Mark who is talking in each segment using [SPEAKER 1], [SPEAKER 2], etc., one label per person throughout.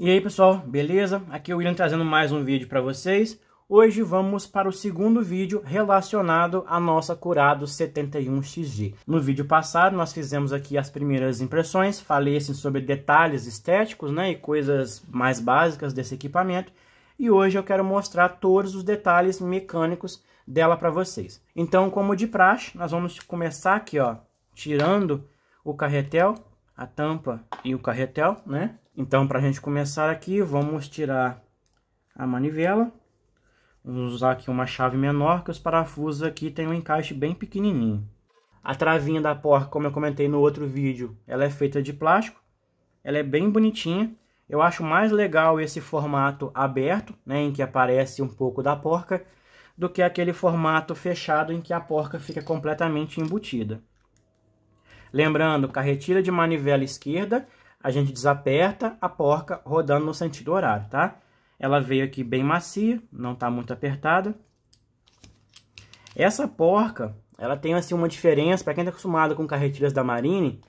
[SPEAKER 1] E aí pessoal, beleza? Aqui é o William trazendo mais um vídeo para vocês. Hoje vamos para o segundo vídeo relacionado à nossa Curado 71XG. No vídeo passado nós fizemos aqui as primeiras impressões, falei assim, sobre detalhes estéticos né, e coisas mais básicas desse equipamento. E hoje eu quero mostrar todos os detalhes mecânicos dela para vocês. Então, como de praxe, nós vamos começar aqui ó, tirando o carretel, a tampa e o carretel, né? Então, para a gente começar aqui, vamos tirar a manivela. Vamos usar aqui uma chave menor, que os parafusos aqui têm um encaixe bem pequenininho. A travinha da porca, como eu comentei no outro vídeo, ela é feita de plástico. Ela é bem bonitinha. Eu acho mais legal esse formato aberto, né, em que aparece um pouco da porca, do que aquele formato fechado em que a porca fica completamente embutida. Lembrando, carretilha de manivela esquerda a gente desaperta a porca rodando no sentido horário, tá? Ela veio aqui bem macia, não tá muito apertada. Essa porca, ela tem assim uma diferença, para quem tá acostumado com carretilhas da Marine,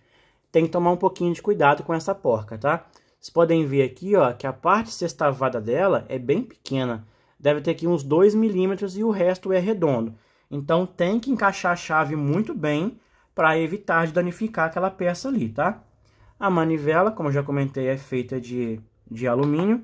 [SPEAKER 1] tem que tomar um pouquinho de cuidado com essa porca, tá? Vocês podem ver aqui, ó, que a parte sextavada dela é bem pequena. Deve ter aqui uns 2 milímetros e o resto é redondo. Então tem que encaixar a chave muito bem para evitar de danificar aquela peça ali, tá? A manivela, como já comentei, é feita de, de alumínio.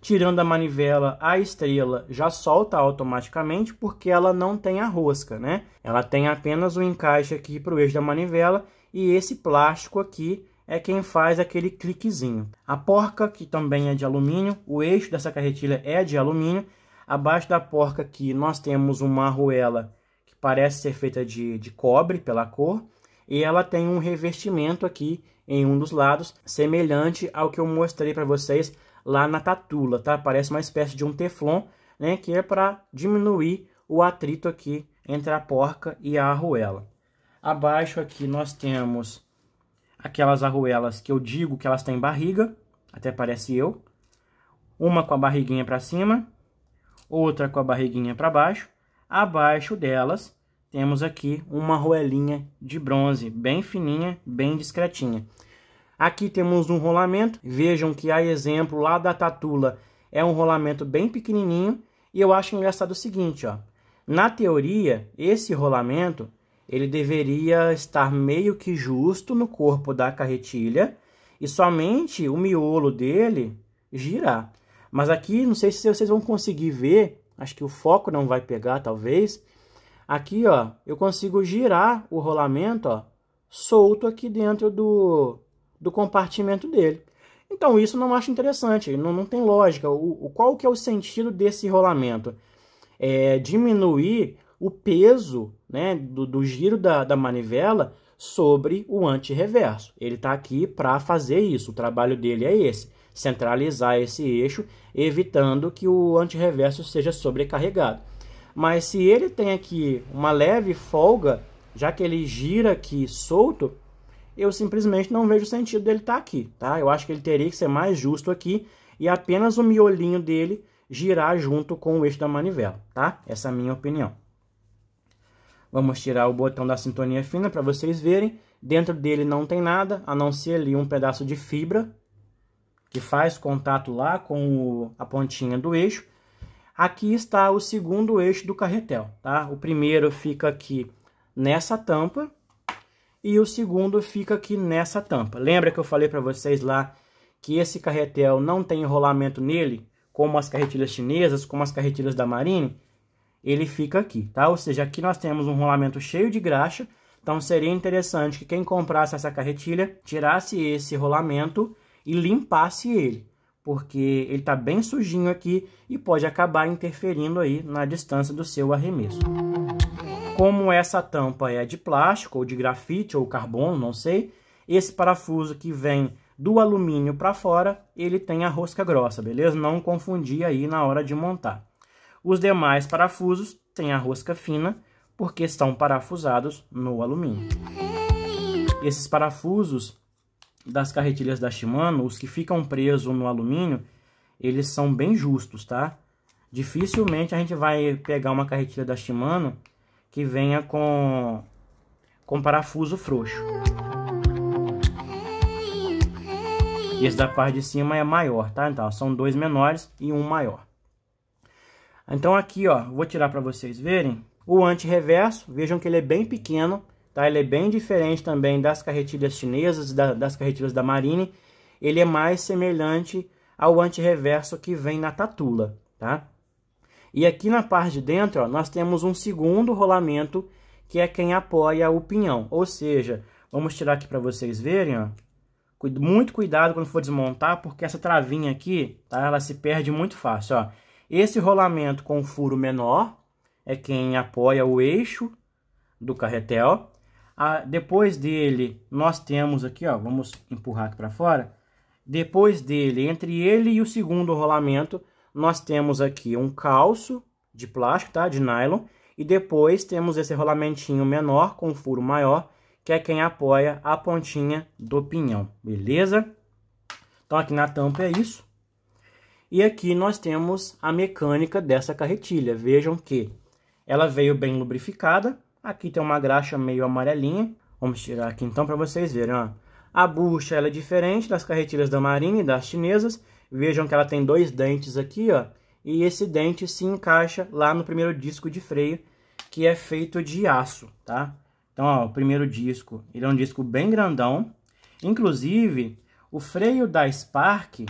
[SPEAKER 1] Tirando a manivela, a estrela já solta automaticamente porque ela não tem a rosca, né? Ela tem apenas o um encaixe aqui para o eixo da manivela e esse plástico aqui é quem faz aquele cliquezinho. A porca, que também é de alumínio, o eixo dessa carretilha é de alumínio. Abaixo da porca aqui nós temos uma arruela que parece ser feita de, de cobre pela cor e ela tem um revestimento aqui em um dos lados, semelhante ao que eu mostrei para vocês lá na tatula, tá? Parece uma espécie de um teflon, né, que é para diminuir o atrito aqui entre a porca e a arruela. Abaixo aqui nós temos aquelas arruelas que eu digo que elas têm barriga, até parece eu. Uma com a barriguinha para cima, outra com a barriguinha para baixo. Abaixo delas temos aqui uma roelinha de bronze, bem fininha, bem discretinha. Aqui temos um rolamento, vejam que a exemplo lá da Tatula é um rolamento bem pequenininho, e eu acho engraçado o seguinte, ó. Na teoria, esse rolamento, ele deveria estar meio que justo no corpo da carretilha, e somente o miolo dele girar. Mas aqui, não sei se vocês vão conseguir ver, acho que o foco não vai pegar, talvez, Aqui, ó, eu consigo girar o rolamento, ó, solto aqui dentro do, do compartimento dele. Então, isso não acho interessante, não, não tem lógica. O, o, qual que é o sentido desse rolamento? É diminuir o peso né, do, do giro da, da manivela sobre o antirreverso. Ele está aqui para fazer isso, o trabalho dele é esse, centralizar esse eixo, evitando que o antirreverso seja sobrecarregado. Mas se ele tem aqui uma leve folga, já que ele gira aqui solto, eu simplesmente não vejo sentido dele estar tá aqui, tá? Eu acho que ele teria que ser mais justo aqui e apenas o miolinho dele girar junto com o eixo da manivela, tá? Essa é a minha opinião. Vamos tirar o botão da sintonia fina para vocês verem. Dentro dele não tem nada, a não ser ali um pedaço de fibra que faz contato lá com a pontinha do eixo Aqui está o segundo eixo do carretel, tá? O primeiro fica aqui nessa tampa e o segundo fica aqui nessa tampa. Lembra que eu falei para vocês lá que esse carretel não tem enrolamento nele, como as carretilhas chinesas, como as carretilhas da Marine? Ele fica aqui, tá? Ou seja, aqui nós temos um rolamento cheio de graxa, então seria interessante que quem comprasse essa carretilha tirasse esse rolamento e limpasse ele porque ele está bem sujinho aqui e pode acabar interferindo aí na distância do seu arremesso. Como essa tampa é de plástico, ou de grafite, ou carbono, não sei, esse parafuso que vem do alumínio para fora, ele tem a rosca grossa, beleza? Não confundir aí na hora de montar. Os demais parafusos têm a rosca fina, porque estão parafusados no alumínio. Esses parafusos das carretilhas da Shimano, os que ficam presos no alumínio, eles são bem justos, tá? Dificilmente a gente vai pegar uma carretilha da Shimano que venha com, com parafuso frouxo. Esse da parte de cima é maior, tá? Então, são dois menores e um maior. Então aqui, ó, vou tirar para vocês verem. O anti-reverso, vejam que ele é bem pequeno, Tá? Ele é bem diferente também das carretilhas chinesas, da, das carretilhas da Marine. Ele é mais semelhante ao antirreverso que vem na Tatula. Tá? E aqui na parte de dentro, ó, nós temos um segundo rolamento, que é quem apoia o pinhão. Ou seja, vamos tirar aqui para vocês verem, ó. Muito cuidado quando for desmontar, porque essa travinha aqui, tá? Ela se perde muito fácil, ó. Esse rolamento com furo menor é quem apoia o eixo do carretel. Ah, depois dele, nós temos aqui, ó, vamos empurrar aqui para fora. Depois dele, entre ele e o segundo rolamento, nós temos aqui um calço de plástico, tá? De nylon. E depois temos esse rolamentinho menor com furo maior, que é quem apoia a pontinha do pinhão, beleza? Então aqui na tampa é isso. E aqui nós temos a mecânica dessa carretilha. Vejam que ela veio bem lubrificada, Aqui tem uma graxa meio amarelinha. Vamos tirar aqui então para vocês verem, ó. A bucha ela é diferente das carretilhas da Marine e das chinesas. Vejam que ela tem dois dentes aqui, ó. E esse dente se encaixa lá no primeiro disco de freio, que é feito de aço, tá? Então, ó, o primeiro disco, ele é um disco bem grandão. Inclusive, o freio da Spark,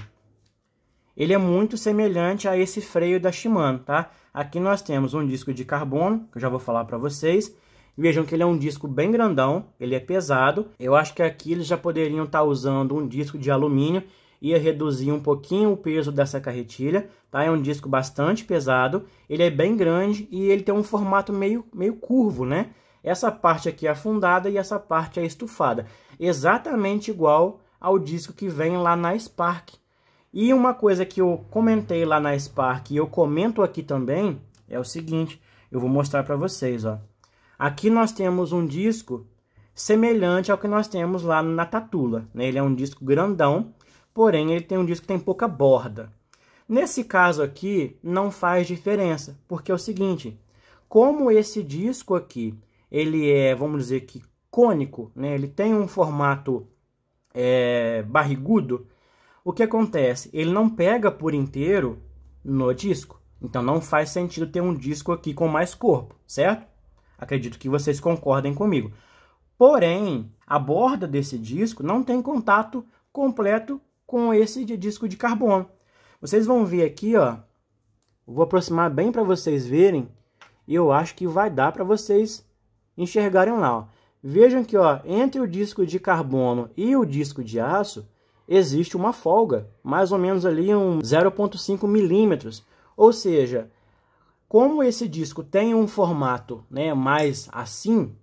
[SPEAKER 1] ele é muito semelhante a esse freio da Shimano, tá? Aqui nós temos um disco de carbono, que eu já vou falar para vocês. Vejam que ele é um disco bem grandão, ele é pesado. Eu acho que aqui eles já poderiam estar tá usando um disco de alumínio, ia reduzir um pouquinho o peso dessa carretilha, tá? É um disco bastante pesado, ele é bem grande e ele tem um formato meio, meio curvo, né? Essa parte aqui é afundada e essa parte é estufada, exatamente igual ao disco que vem lá na Spark, e uma coisa que eu comentei lá na Spark e eu comento aqui também é o seguinte, eu vou mostrar para vocês, ó. Aqui nós temos um disco semelhante ao que nós temos lá na Tatula, né? Ele é um disco grandão, porém ele tem um disco que tem pouca borda. Nesse caso aqui não faz diferença, porque é o seguinte, como esse disco aqui, ele é, vamos dizer que cônico, né? Ele tem um formato é, barrigudo, o que acontece? Ele não pega por inteiro no disco. Então não faz sentido ter um disco aqui com mais corpo, certo? Acredito que vocês concordem comigo. Porém, a borda desse disco não tem contato completo com esse disco de carbono. Vocês vão ver aqui, ó. Vou aproximar bem para vocês verem. Eu acho que vai dar para vocês enxergarem lá, ó. Vejam que, ó, entre o disco de carbono e o disco de aço, existe uma folga, mais ou menos ali um 0,5 milímetros. Ou seja, como esse disco tem um formato né, mais assim,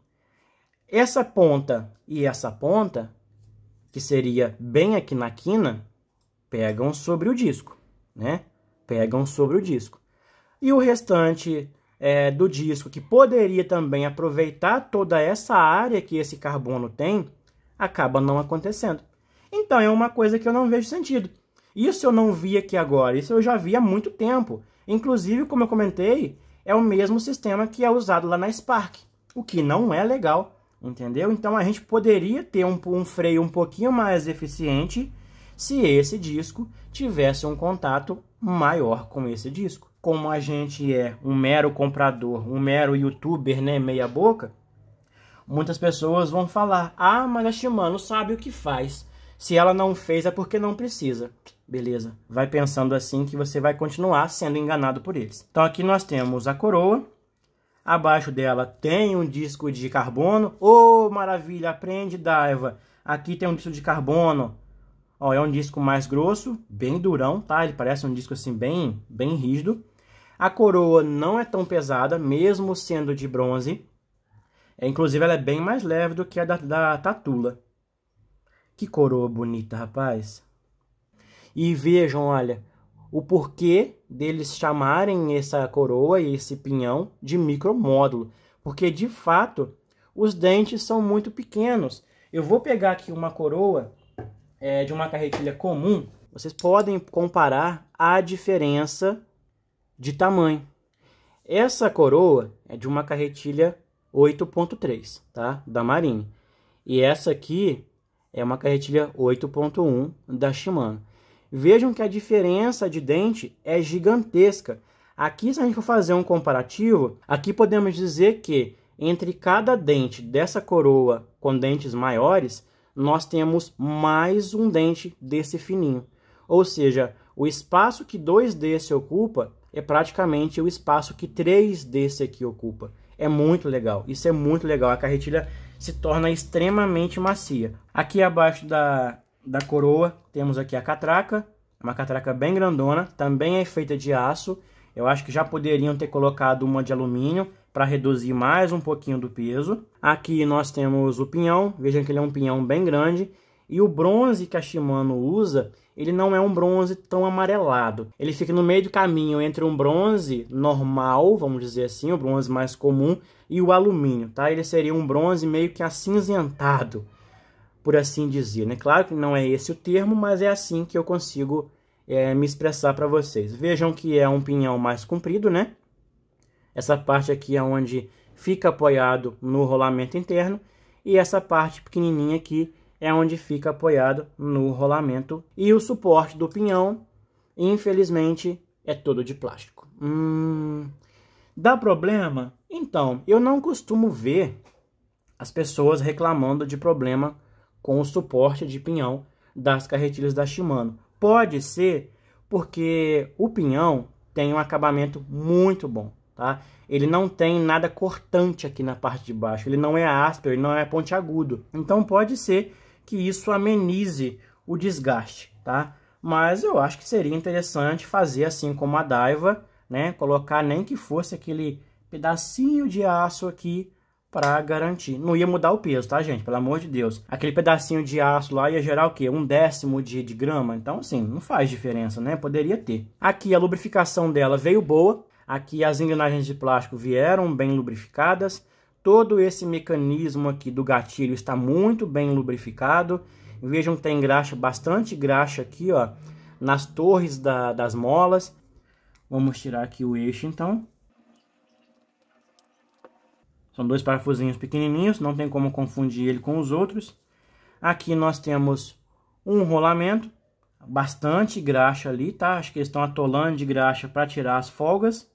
[SPEAKER 1] essa ponta e essa ponta, que seria bem aqui na quina, pegam sobre o disco, né? Pegam sobre o disco. E o restante é, do disco, que poderia também aproveitar toda essa área que esse carbono tem, acaba não acontecendo. Então é uma coisa que eu não vejo sentido. Isso eu não vi aqui agora, isso eu já vi há muito tempo. Inclusive, como eu comentei, é o mesmo sistema que é usado lá na Spark, o que não é legal, entendeu? Então a gente poderia ter um, um freio um pouquinho mais eficiente se esse disco tivesse um contato maior com esse disco. Como a gente é um mero comprador, um mero youtuber, né, meia boca, muitas pessoas vão falar: "Ah, mas a Shimano sabe o que faz". Se ela não fez, é porque não precisa. Beleza? Vai pensando assim que você vai continuar sendo enganado por eles. Então aqui nós temos a coroa. Abaixo dela tem um disco de carbono. Ô, oh, maravilha! Aprende, Daiva! Aqui tem um disco de carbono. Ó, é um disco mais grosso, bem durão, tá? Ele parece um disco assim bem, bem rígido. A coroa não é tão pesada, mesmo sendo de bronze. É, inclusive, ela é bem mais leve do que a da, da Tatula. Que coroa bonita, rapaz. E vejam, olha, o porquê deles chamarem essa coroa e esse pinhão de micromódulo. Porque, de fato, os dentes são muito pequenos. Eu vou pegar aqui uma coroa é, de uma carretilha comum. Vocês podem comparar a diferença de tamanho. Essa coroa é de uma carretilha 8.3, tá? Da Marinha. E essa aqui é uma carretilha 8.1 da Shimano. Vejam que a diferença de dente é gigantesca. Aqui, se a gente for fazer um comparativo, aqui podemos dizer que entre cada dente dessa coroa com dentes maiores, nós temos mais um dente desse fininho. Ou seja, o espaço que dois desse ocupa é praticamente o espaço que três desse aqui ocupa. É muito legal, isso é muito legal. A carretilha se torna extremamente macia. Aqui abaixo da, da coroa temos aqui a catraca, uma catraca bem grandona, também é feita de aço. Eu acho que já poderiam ter colocado uma de alumínio para reduzir mais um pouquinho do peso. Aqui nós temos o pinhão, vejam que ele é um pinhão bem grande e o bronze que a Shimano usa, ele não é um bronze tão amarelado. Ele fica no meio do caminho entre um bronze normal, vamos dizer assim, o bronze mais comum, e o alumínio, tá? Ele seria um bronze meio que acinzentado, por assim dizer, né? Claro que não é esse o termo, mas é assim que eu consigo é, me expressar para vocês. Vejam que é um pinhão mais comprido, né? Essa parte aqui é onde fica apoiado no rolamento interno, e essa parte pequenininha aqui é onde fica apoiado no rolamento. E o suporte do pinhão, infelizmente, é todo de plástico. Hum, dá problema? Então, eu não costumo ver as pessoas reclamando de problema com o suporte de pinhão das carretilhas da Shimano. Pode ser porque o pinhão tem um acabamento muito bom, tá? Ele não tem nada cortante aqui na parte de baixo, ele não é áspero, ele não é pontiagudo. Então pode ser que isso amenize o desgaste, tá? Mas eu acho que seria interessante fazer assim como a Daiva, né? Colocar nem que fosse aquele pedacinho de aço aqui para garantir. Não ia mudar o peso, tá, gente? Pelo amor de Deus. Aquele pedacinho de aço lá ia gerar o quê? Um décimo de, de grama? Então, assim, não faz diferença, né? Poderia ter. Aqui a lubrificação dela veio boa. Aqui as engrenagens de plástico vieram bem lubrificadas. Todo esse mecanismo aqui do gatilho está muito bem lubrificado. Vejam que tem graxa, bastante graxa aqui, ó, nas torres da, das molas. Vamos tirar aqui o eixo, então. São dois parafusinhos pequenininhos, não tem como confundir ele com os outros. Aqui nós temos um rolamento, bastante graxa ali, tá? Acho que eles estão atolando de graxa para tirar as folgas.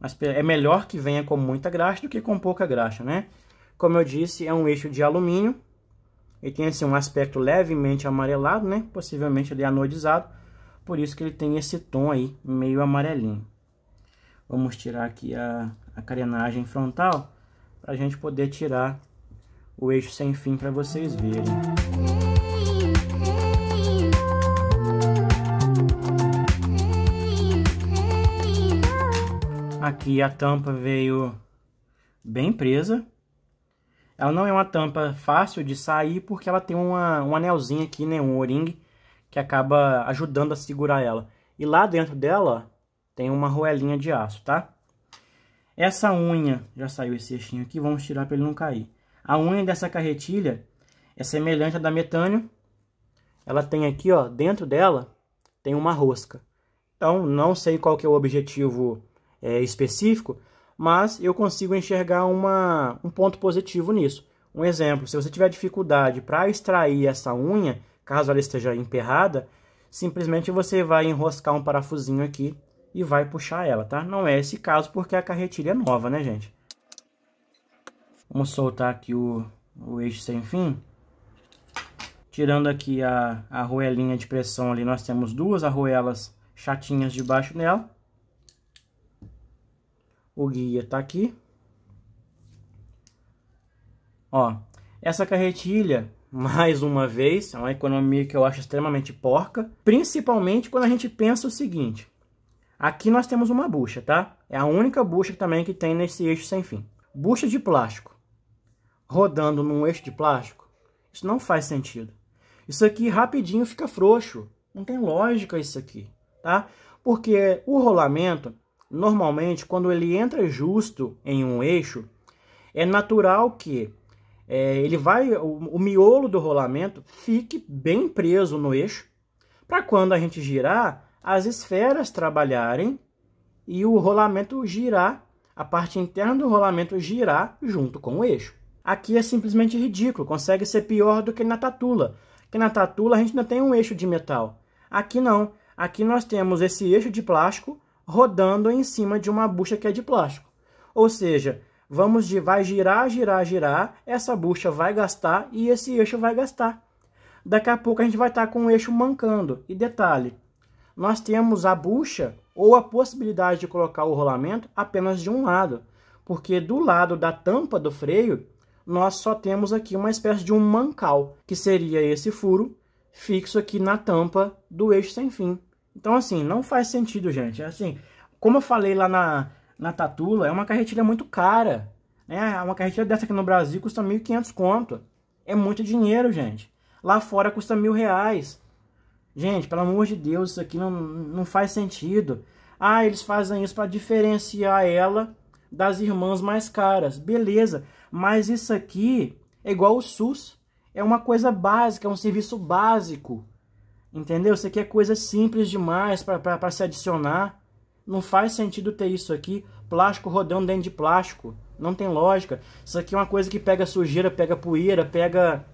[SPEAKER 1] Mas é melhor que venha com muita graxa do que com pouca graxa, né? Como eu disse, é um eixo de alumínio. Ele tem assim, um aspecto levemente amarelado, né? Possivelmente ele é anodizado. Por isso que ele tem esse tom aí, meio amarelinho. Vamos tirar aqui a, a carenagem frontal para a gente poder tirar o eixo sem fim para vocês verem. Aqui a tampa veio bem presa. Ela não é uma tampa fácil de sair porque ela tem uma, um anelzinho aqui, né, um o-ring, que acaba ajudando a segurar ela. E lá dentro dela tem uma roelinha de aço, tá? Essa unha, já saiu esse eixinho aqui, vamos tirar para ele não cair. A unha dessa carretilha é semelhante à da metânio. Ela tem aqui, ó, dentro dela tem uma rosca. Então, não sei qual que é o objetivo é, específico, mas eu consigo enxergar uma, um ponto positivo nisso. Um exemplo, se você tiver dificuldade para extrair essa unha, caso ela esteja emperrada, simplesmente você vai enroscar um parafusinho aqui e vai puxar ela, tá? Não é esse caso porque a carretilha é nova, né, gente? Vamos soltar aqui o, o eixo sem fim. Tirando aqui a, a arruelinha de pressão ali, nós temos duas arruelas chatinhas debaixo dela. O guia tá aqui. Ó, essa carretilha, mais uma vez, é uma economia que eu acho extremamente porca, principalmente quando a gente pensa o seguinte. Aqui nós temos uma bucha, tá? É a única bucha também que tem nesse eixo sem fim. Bucha de plástico rodando num eixo de plástico, isso não faz sentido. Isso aqui rapidinho fica frouxo, não tem lógica isso aqui, tá? Porque o rolamento normalmente, quando ele entra justo em um eixo, é natural que é, ele vai, o, o miolo do rolamento fique bem preso no eixo, para quando a gente girar, as esferas trabalharem e o rolamento girar, a parte interna do rolamento girar junto com o eixo. Aqui é simplesmente ridículo, consegue ser pior do que na tatula, que na tatula a gente ainda tem um eixo de metal. Aqui não, aqui nós temos esse eixo de plástico rodando em cima de uma bucha que é de plástico. Ou seja, vamos de vai girar, girar, girar, essa bucha vai gastar e esse eixo vai gastar. Daqui a pouco a gente vai estar tá com o eixo mancando. E detalhe, nós temos a bucha ou a possibilidade de colocar o rolamento apenas de um lado, porque do lado da tampa do freio nós só temos aqui uma espécie de um mancal, que seria esse furo fixo aqui na tampa do eixo sem fim. Então, assim, não faz sentido, gente. Assim, como eu falei lá na, na Tatula, é uma carretilha muito cara. Né? Uma carretilha dessa aqui no Brasil custa 1.500 conto. É muito dinheiro, gente. Lá fora custa mil reais. Gente, pelo amor de Deus, isso aqui não, não faz sentido. Ah, eles fazem isso para diferenciar ela das irmãs mais caras. Beleza, mas isso aqui é igual o SUS. É uma coisa básica, é um serviço básico. Entendeu? Isso aqui é coisa simples demais para se adicionar. Não faz sentido ter isso aqui. Plástico rodando dentro de plástico. Não tem lógica. Isso aqui é uma coisa que pega sujeira, pega poeira, pega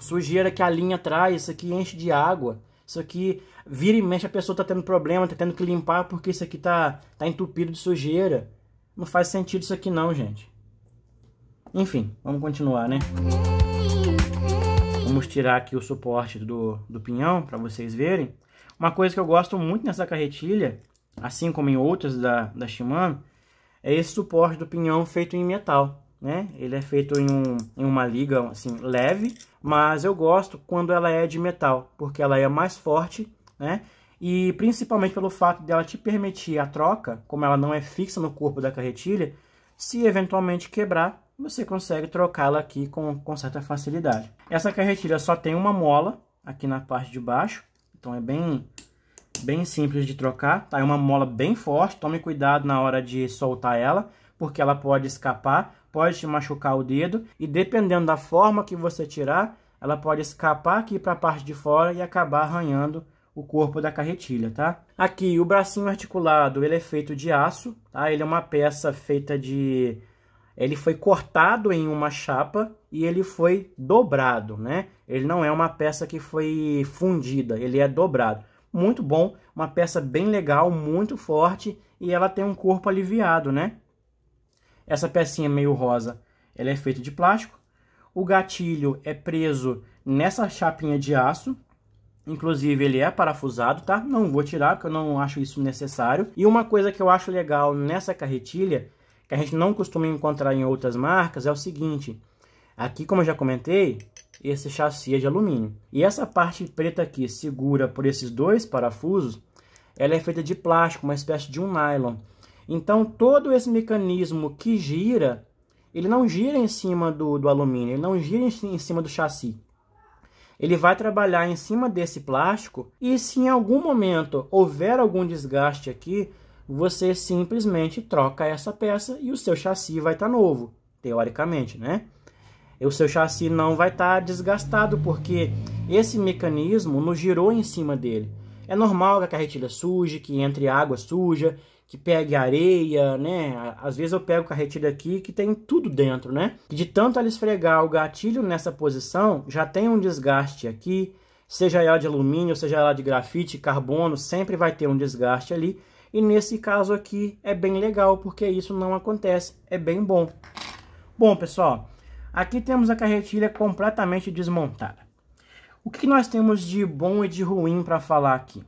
[SPEAKER 1] sujeira que a linha traz. Isso aqui enche de água. Isso aqui vira e mexe, a pessoa está tendo problema, está tendo que limpar porque isso aqui está tá entupido de sujeira. Não faz sentido isso aqui não, gente. Enfim, vamos continuar, né? Vamos tirar aqui o suporte do, do pinhão para vocês verem. Uma coisa que eu gosto muito nessa carretilha, assim como em outras da, da Shimano, é esse suporte do pinhão feito em metal. Né? Ele é feito em, um, em uma liga assim, leve, mas eu gosto quando ela é de metal, porque ela é mais forte, né? E principalmente pelo fato dela te permitir a troca, como ela não é fixa no corpo da carretilha, se eventualmente quebrar, você consegue trocá-la aqui com, com certa facilidade. Essa carretilha só tem uma mola aqui na parte de baixo, então é bem, bem simples de trocar. Tá? É uma mola bem forte, tome cuidado na hora de soltar ela, porque ela pode escapar, pode te machucar o dedo e dependendo da forma que você tirar, ela pode escapar aqui para a parte de fora e acabar arranhando o corpo da carretilha, tá? Aqui o bracinho articulado, ele é feito de aço, tá? Ele é uma peça feita de ele foi cortado em uma chapa e ele foi dobrado, né? Ele não é uma peça que foi fundida, ele é dobrado. Muito bom, uma peça bem legal, muito forte e ela tem um corpo aliviado, né? Essa pecinha meio rosa, ela é feita de plástico. O gatilho é preso nessa chapinha de aço, Inclusive, ele é parafusado, tá? Não vou tirar, porque eu não acho isso necessário. E uma coisa que eu acho legal nessa carretilha que a gente não costuma encontrar em outras marcas é o seguinte. Aqui, como eu já comentei, esse chassi é de alumínio. E essa parte preta aqui, segura por esses dois parafusos, ela é feita de plástico, uma espécie de um nylon. Então, todo esse mecanismo que gira, ele não gira em cima do, do alumínio, ele não gira em, em cima do chassi. Ele vai trabalhar em cima desse plástico e se em algum momento houver algum desgaste aqui, você simplesmente troca essa peça e o seu chassi vai estar tá novo, teoricamente, né? E o seu chassi não vai estar tá desgastado porque esse mecanismo não girou em cima dele. É normal que a carretilha suje, que entre água suja, que pegue areia, né? Às vezes eu pego carretilha aqui que tem tudo dentro, né? E de tanto ela esfregar o gatilho nessa posição, já tem um desgaste aqui, seja ela de alumínio, seja ela de grafite, carbono, sempre vai ter um desgaste ali e nesse caso aqui é bem legal, porque isso não acontece, é bem bom. Bom, pessoal, aqui temos a carretilha completamente desmontada. O que nós temos de bom e de ruim para falar aqui?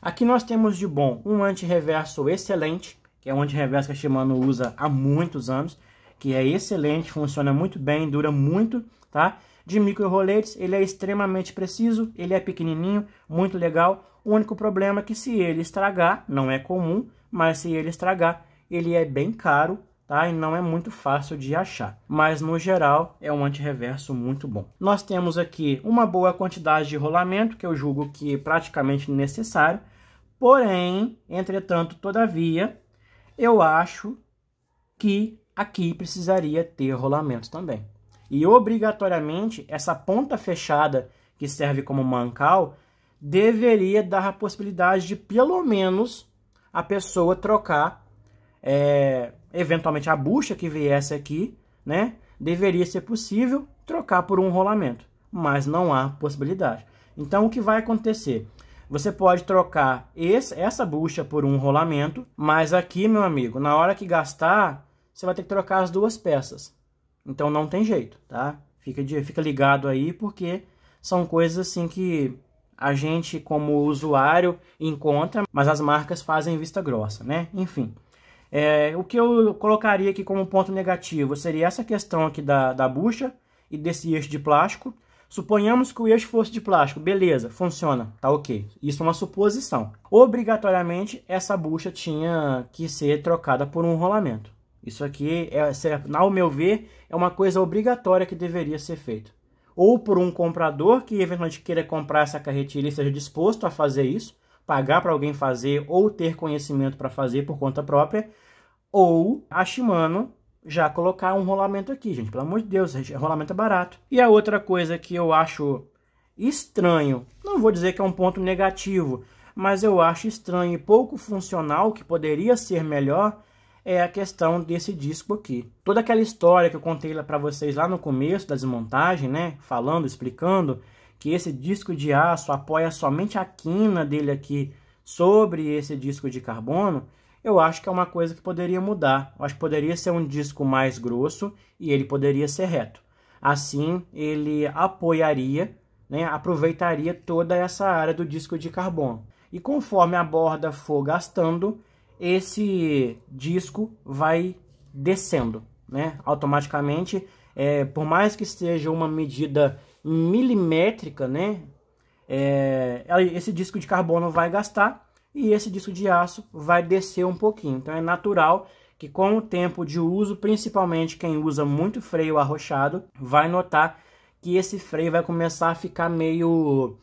[SPEAKER 1] Aqui nós temos de bom um anti-reverso excelente, que é um anti-reverso que a Shimano usa há muitos anos, que é excelente, funciona muito bem, dura muito, tá? De micro roletes, ele é extremamente preciso, ele é pequenininho, muito legal, o único problema é que se ele estragar, não é comum, mas se ele estragar, ele é bem caro tá? E não é muito fácil de achar, mas no geral é um antirreverso muito bom. Nós temos aqui uma boa quantidade de rolamento, que eu julgo que é praticamente necessário, porém, entretanto, todavia, eu acho que aqui precisaria ter rolamento também. E obrigatoriamente, essa ponta fechada que serve como mancal, deveria dar a possibilidade de, pelo menos, a pessoa trocar, é, eventualmente, a bucha que viesse aqui, né? Deveria ser possível trocar por um rolamento, mas não há possibilidade. Então, o que vai acontecer? Você pode trocar esse, essa bucha por um rolamento, mas aqui, meu amigo, na hora que gastar, você vai ter que trocar as duas peças. Então não tem jeito, tá? Fica, de, fica ligado aí, porque são coisas assim que a gente como usuário encontra, mas as marcas fazem vista grossa, né? Enfim, é, o que eu colocaria aqui como ponto negativo seria essa questão aqui da, da bucha e desse eixo de plástico. Suponhamos que o eixo fosse de plástico, beleza, funciona, tá ok. Isso é uma suposição. Obrigatoriamente, essa bucha tinha que ser trocada por um rolamento. Isso aqui, é, é ao meu ver, é uma coisa obrigatória que deveria ser feito ou por um comprador que eventualmente queira comprar essa carretilha e esteja disposto a fazer isso, pagar para alguém fazer ou ter conhecimento para fazer por conta própria, ou a Shimano já colocar um rolamento aqui, gente, pelo amor de Deus, é rolamento é barato. E a outra coisa que eu acho estranho, não vou dizer que é um ponto negativo, mas eu acho estranho e pouco funcional, que poderia ser melhor, é a questão desse disco aqui. Toda aquela história que eu contei para vocês lá no começo da desmontagem, né, falando, explicando que esse disco de aço apoia somente a quina dele aqui sobre esse disco de carbono, eu acho que é uma coisa que poderia mudar. Eu acho que poderia ser um disco mais grosso e ele poderia ser reto. Assim, ele apoiaria, né, aproveitaria toda essa área do disco de carbono. E conforme a borda for gastando, esse disco vai descendo, né? Automaticamente, é, por mais que seja uma medida milimétrica, né? É, esse disco de carbono vai gastar e esse disco de aço vai descer um pouquinho. Então é natural que com o tempo de uso, principalmente quem usa muito freio arrochado, vai notar que esse freio vai começar a ficar meio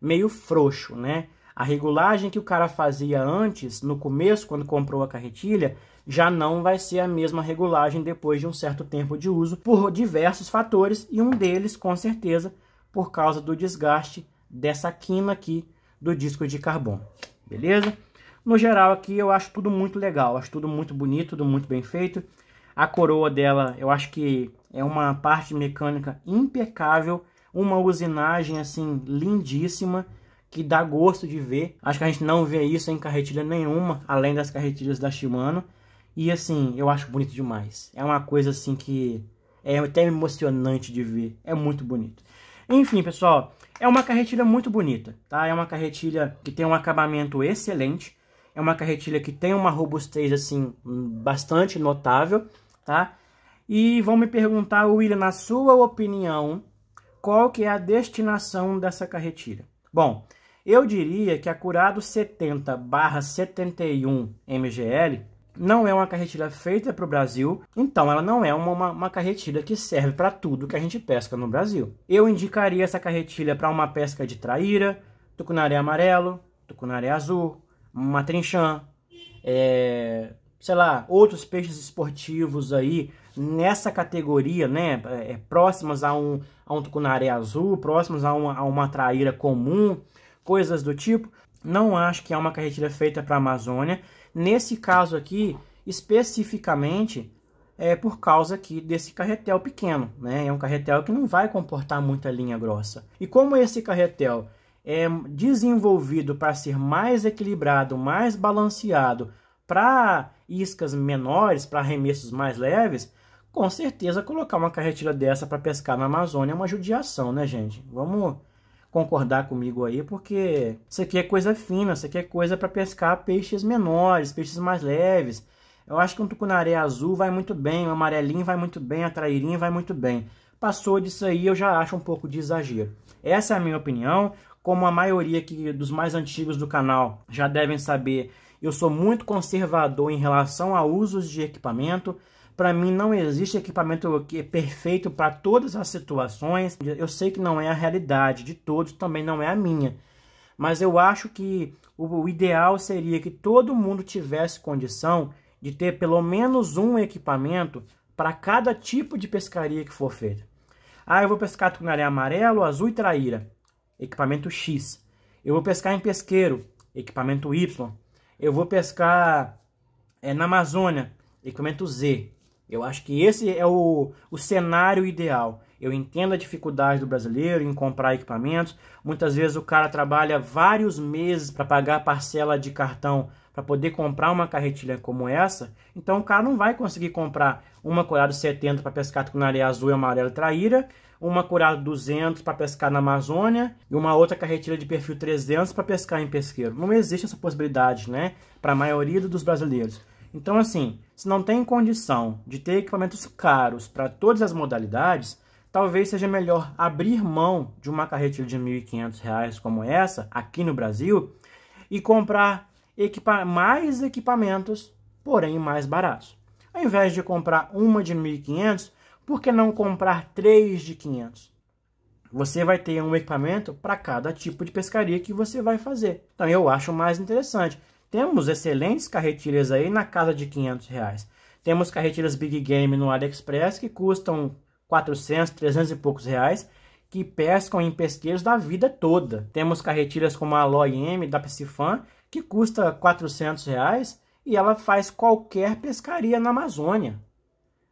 [SPEAKER 1] meio frouxo, né? A regulagem que o cara fazia antes, no começo, quando comprou a carretilha, já não vai ser a mesma regulagem depois de um certo tempo de uso, por diversos fatores, e um deles, com certeza, por causa do desgaste dessa quina aqui do disco de carbono, beleza? No geral aqui eu acho tudo muito legal, acho tudo muito bonito, tudo muito bem feito. A coroa dela eu acho que é uma parte mecânica impecável, uma usinagem assim lindíssima, que dá gosto de ver. Acho que a gente não vê isso em carretilha nenhuma, além das carretilhas da Shimano. E assim, eu acho bonito demais. É uma coisa assim que é até emocionante de ver. É muito bonito. Enfim, pessoal, é uma carretilha muito bonita, tá? É uma carretilha que tem um acabamento excelente. É uma carretilha que tem uma robustez assim bastante notável, tá? E vão me perguntar, William, na sua opinião, qual que é a destinação dessa carretilha? Bom, eu diria que a Curado 70/71 mgl não é uma carretilha feita para o Brasil, então ela não é uma, uma, uma carretilha que serve para tudo que a gente pesca no Brasil. Eu indicaria essa carretilha para uma pesca de traíra, tucunaré amarelo, tucunaré azul, uma trinchã, é, sei lá, outros peixes esportivos aí nessa categoria, né, é, é próximas a um, a um tucunaré azul, próximas a uma, a uma traíra comum, coisas do tipo. Não acho que é uma carretilha feita para a Amazônia. Nesse caso aqui, especificamente, é por causa aqui desse carretel pequeno, né? É um carretel que não vai comportar muita linha grossa. E como esse carretel é desenvolvido para ser mais equilibrado, mais balanceado para iscas menores, para arremessos mais leves, com certeza colocar uma carretilha dessa para pescar na Amazônia é uma judiação, né, gente? Vamos concordar comigo aí, porque isso aqui é coisa fina, isso aqui é coisa para pescar peixes menores, peixes mais leves. Eu acho que um tucunaré azul vai muito bem, um amarelinho vai muito bem, a trairinha vai muito bem. Passou disso aí, eu já acho um pouco de exagero. Essa é a minha opinião. Como a maioria aqui dos mais antigos do canal já devem saber, eu sou muito conservador em relação a usos de equipamento. Para mim não existe equipamento é perfeito para todas as situações. Eu sei que não é a realidade de todos, também não é a minha. Mas eu acho que o ideal seria que todo mundo tivesse condição de ter pelo menos um equipamento para cada tipo de pescaria que for feita. Ah, eu vou pescar tucunaré amarelo, azul e traíra, equipamento X. Eu vou pescar em pesqueiro, equipamento Y. Eu vou pescar é, na Amazônia, equipamento Z. Eu acho que esse é o, o cenário ideal. Eu entendo a dificuldade do brasileiro em comprar equipamentos. Muitas vezes o cara trabalha vários meses para pagar parcela de cartão para poder comprar uma carretilha como essa. Então o cara não vai conseguir comprar uma curada 70 para pescar com areia azul e amarelo traíra, uma curada 200 para pescar na Amazônia e uma outra carretilha de perfil 300 para pescar em pesqueiro. Não existe essa possibilidade, né, para a maioria dos brasileiros. Então, assim, se não tem condição de ter equipamentos caros para todas as modalidades, talvez seja melhor abrir mão de uma carretilha de R$ 1.500 como essa, aqui no Brasil, e comprar equipa mais equipamentos, porém mais baratos. Ao invés de comprar uma de 1.500, por que não comprar três de 500? Você vai ter um equipamento para cada tipo de pescaria que você vai fazer. Então eu acho mais interessante. Temos excelentes carretilhas aí na casa de 500 reais. Temos carretilhas Big Game no AliExpress que custam 400, 300 e poucos reais, que pescam em pesqueiros da vida toda. Temos carretilhas como a Aloy M da Psifan, que custa 400 reais e ela faz qualquer pescaria na Amazônia.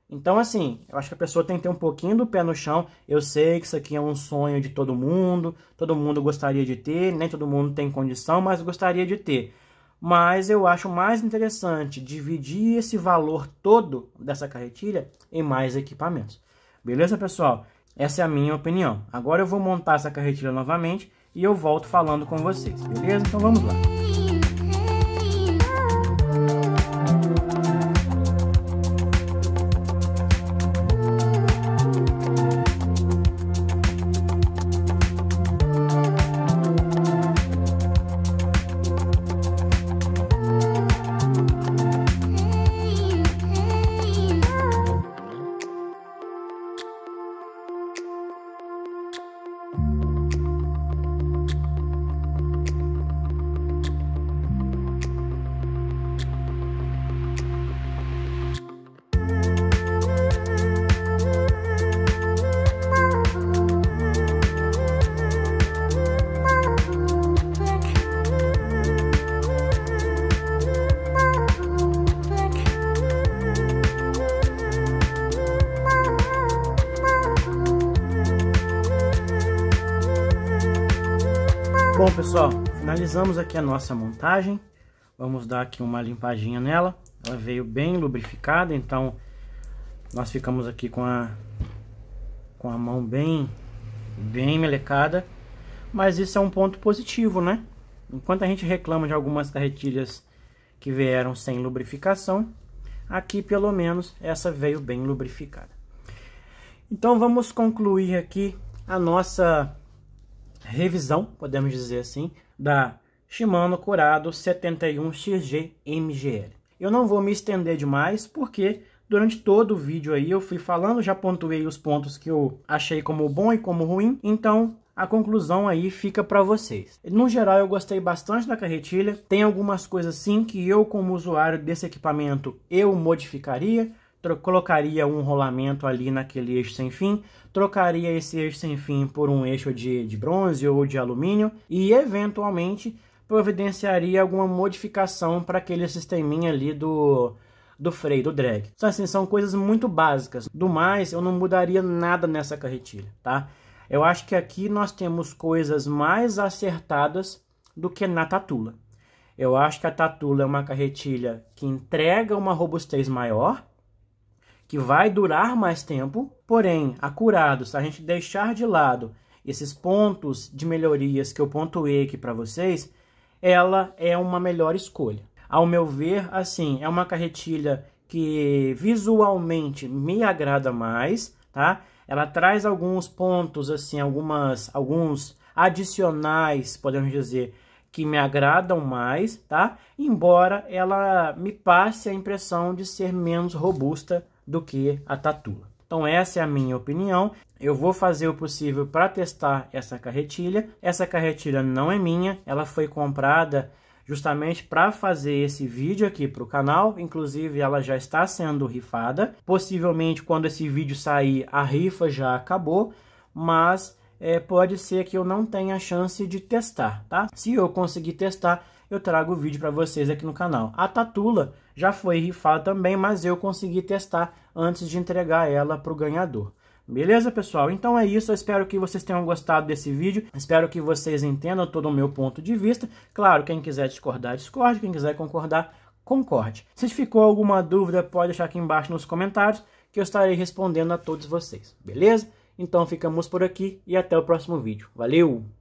[SPEAKER 1] Então, assim, eu acho que a pessoa tem que ter um pouquinho do pé no chão. Eu sei que isso aqui é um sonho de todo mundo, todo mundo gostaria de ter, nem todo mundo tem condição, mas gostaria de ter mas eu acho mais interessante dividir esse valor todo dessa carretilha em mais equipamentos. Beleza, pessoal? Essa é a minha opinião. Agora eu vou montar essa carretilha novamente e eu volto falando com vocês, beleza? Então vamos lá. Bom, pessoal, finalizamos aqui a nossa montagem. Vamos dar aqui uma limpadinha nela. Ela veio bem lubrificada, então nós ficamos aqui com a, com a mão bem, bem melecada. Mas isso é um ponto positivo, né? Enquanto a gente reclama de algumas carretilhas que vieram sem lubrificação, aqui pelo menos essa veio bem lubrificada. Então vamos concluir aqui a nossa revisão, podemos dizer assim, da Shimano Curado 71XG MGL. Eu não vou me estender demais, porque durante todo o vídeo aí eu fui falando, já pontuei os pontos que eu achei como bom e como ruim, então a conclusão aí fica para vocês. No geral, eu gostei bastante da carretilha. Tem algumas coisas sim que eu, como usuário desse equipamento, eu modificaria colocaria um rolamento ali naquele eixo sem fim, trocaria esse eixo sem fim por um eixo de, de bronze ou de alumínio e, eventualmente, providenciaria alguma modificação para aquele sisteminha ali do, do freio, do drag. Então, assim, são coisas muito básicas. Do mais, eu não mudaria nada nessa carretilha, tá? Eu acho que aqui nós temos coisas mais acertadas do que na Tatula. Eu acho que a Tatula é uma carretilha que entrega uma robustez maior, que vai durar mais tempo, porém, acurados, a gente deixar de lado esses pontos de melhorias que eu pontuei aqui para vocês, ela é uma melhor escolha. Ao meu ver, assim, é uma carretilha que visualmente me agrada mais, tá? Ela traz alguns pontos, assim, algumas, alguns adicionais, podemos dizer, que me agradam mais, tá? Embora ela me passe a impressão de ser menos robusta do que a Tatula. Então essa é a minha opinião. Eu vou fazer o possível para testar essa carretilha. Essa carretilha não é minha, ela foi comprada justamente para fazer esse vídeo aqui para o canal. Inclusive, ela já está sendo rifada. Possivelmente, quando esse vídeo sair, a rifa já acabou, mas é, pode ser que eu não tenha a chance de testar, tá? Se eu conseguir testar, eu trago o vídeo para vocês aqui no canal. A Tatula já foi rifada também, mas eu consegui testar antes de entregar ela para o ganhador. Beleza, pessoal? Então é isso. Eu espero que vocês tenham gostado desse vídeo. Espero que vocês entendam todo o meu ponto de vista. Claro, quem quiser discordar, discorde. Quem quiser concordar, concorde. Se ficou alguma dúvida, pode deixar aqui embaixo nos comentários que eu estarei respondendo a todos vocês. Beleza? Então ficamos por aqui e até o próximo vídeo. Valeu!